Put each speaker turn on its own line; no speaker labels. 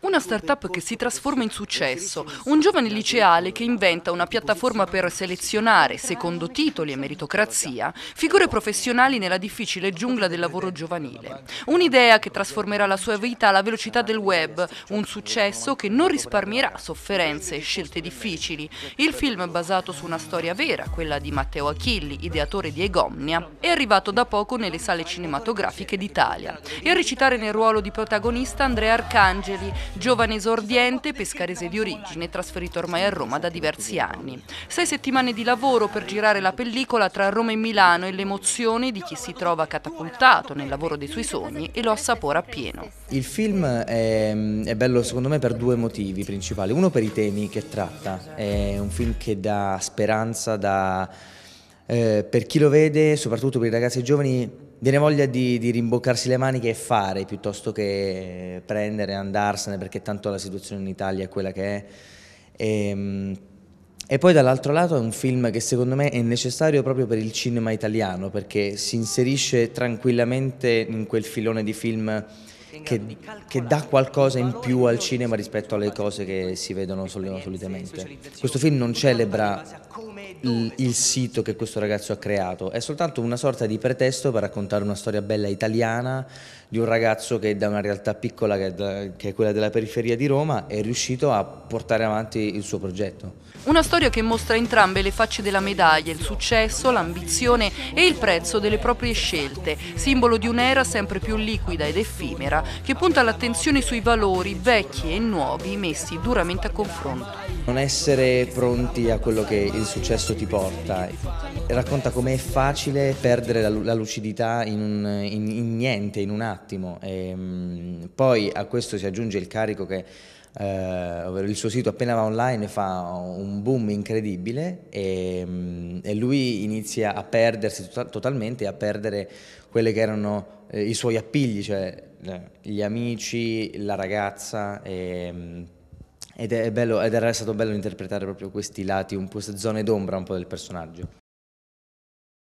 Una startup che si trasforma in successo, un giovane liceale che inventa una piattaforma per selezionare, secondo titoli e meritocrazia, figure professionali nella difficile giungla del lavoro giovanile. Un'idea che trasformerà la sua vita alla velocità del web, un successo che non risparmierà sofferenze e scelte difficili. Il film basato su una storia vera, quella di Matteo Achilli, ideatore di Egomnia, è arrivato da poco nelle sale cinematografiche d'Italia. E a recitare nel ruolo di protagonista Andrea Arcangeli, giovane esordiente, pescarese di origine, trasferito ormai a Roma da diversi anni. Sei settimane di lavoro per girare la pellicola tra Roma e Milano e l'emozione di chi si trova catapultato nel lavoro dei suoi sogni e lo assapora appieno.
Il film è, è bello secondo me per due motivi principali. Uno per i temi che tratta, è un film che dà speranza, dà, eh, per chi lo vede, soprattutto per i ragazzi giovani, viene voglia di, di, rimboccarsi le maniche e fare piuttosto che prendere e andarsene perché tanto la situazione in Italia è quella che è. E, ehm, e poi dall'altro lato è un film che secondo me è necessario proprio per il cinema italiano perché si inserisce tranquillamente in quel filone di film che, che, dà qualcosa in più al cinema rispetto alle cose che si vedono solitamente. Questo film non celebra il, il sito che questo ragazzo ha creato, è soltanto una sorta di pretesto per raccontare una storia bella italiana di un ragazzo che da una realtà piccola che è quella della periferia di Roma è riuscito a portare avanti il suo progetto.
Una storia che mostra entrambe le facce della medaglia, il successo, l'ambizione e il prezzo delle proprie scelte, simbolo di un'era sempre più liquida ed effimera che punta l'attenzione sui valori vecchi e nuovi messi duramente a confronto.
Non essere pronti a quello che il successo ti porta. Racconta com'è facile perdere la, la lucidità in, un, in, in, niente, in un attimo. E, ehm, poi a questo si aggiunge il carico che eh, il suo sito appena va online fa un boom incredibile e, mm, e lui inizia a perdersi to tota-, totalmente, a perdere quelli che erano eh, i suoi appigli, cioè eh, gli amici, la ragazza. E, mm, ed, è bello, ed era stato bello interpretare proprio questi lati, queste zone d'ombra un po' del personaggio.